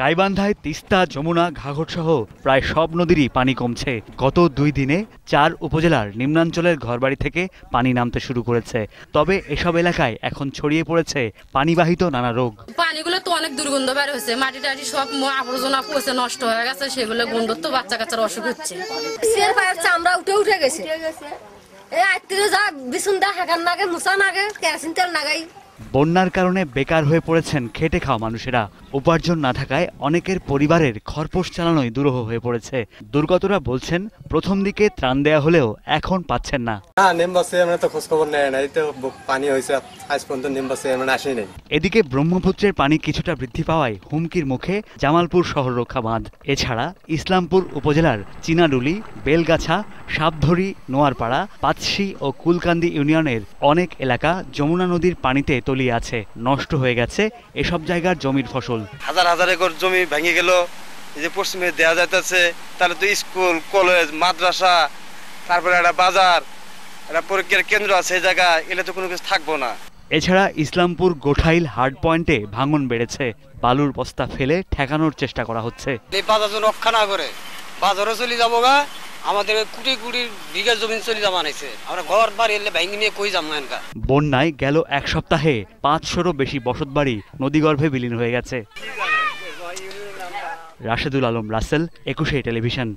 গাইবান্ধায় তিস্তা যমুনা ঘাঘট সহ প্রায় সব নদীরই পানি কমছে গত দুই দিনে চার উপজেলার নিম্নাঞ্চলের ঘরবাড়ি থেকে পানি নামতে শুরু করেছে তবে এসব এলাকায় এখন ছড়িয়ে পড়েছে পানিবাহিত নানা রোগ পানিগুলো তো অনেক দুর্গন্ধ বের হয়েছে মাটি টাটি সব আবর্জনা পচে নষ্ট হয়ে গেছে সেগুলো গন্ধ তো বাচ্চা কাচ্চার অসুখ হচ্ছে চামড়া উঠে উঠে গেছে এই আত্মীয় যা বিছুন দা হাগান নাগে মুসা নাগে কেরাসিন তেল নাগাই বন্যার কারণে বেকার হয়ে পড়েছেন খেটে খাওয়া মানুষেরা উপার্জন না থাকায় অনেকের পরিবারের খরপোশ চালানোই দুরূহ হয়ে পড়েছে দুর্গতরা বলছেন প্রথম দিকে ত্রাণ দেয়া হলেও এখন পাচ্ছেন না এদিকে ব্রহ্মপুত্রের পানি কিছুটা বৃদ্ধি পাওয়ায় হুমকির মুখে জামালপুর শহর রক্ষা বাঁধ এছাড়া ইসলামপুর উপজেলার চিনাডুলি বেলগাছা সাপধরি নোয়ারপাড়া পাতশি ও কুলকান্দি ইউনিয়নের অনেক এলাকা যমুনা নদীর পানিতে তলিয়ে আছে নষ্ট হয়ে গেছে এসব জায়গার জমির ফসল হাজার হাজার একর জমি ভেঙে গেল এই যে পশ্চিমে দেয়া যাইতেছে তাহলে তো স্কুল কলেজ মাদ্রাসা তারপরে একটা বাজার একটা পরীক্ষার কেন্দ্র আছে সেই জায়গা এলে তো কোনো কিছু থাকবো না এছাড়া ইসলামপুর গোঠাইল হার্ড পয়েন্টে ভাঙন বেড়েছে বালুর বস্তা ফেলে ঠেকানোর চেষ্টা করা হচ্ছে এই বাজার রক্ষা না করে বাজারও চলে যাবো গা আমাদের বিঘা আমরা নিয়ে কই বন্যায় গেল এক সপ্তাহে পাঁচশোরও বেশি বসত বাড়ি নদীগর্ভে বিলীন হয়ে গেছে রাশেদুল আলম রাসেল একুশে টেলিভিশন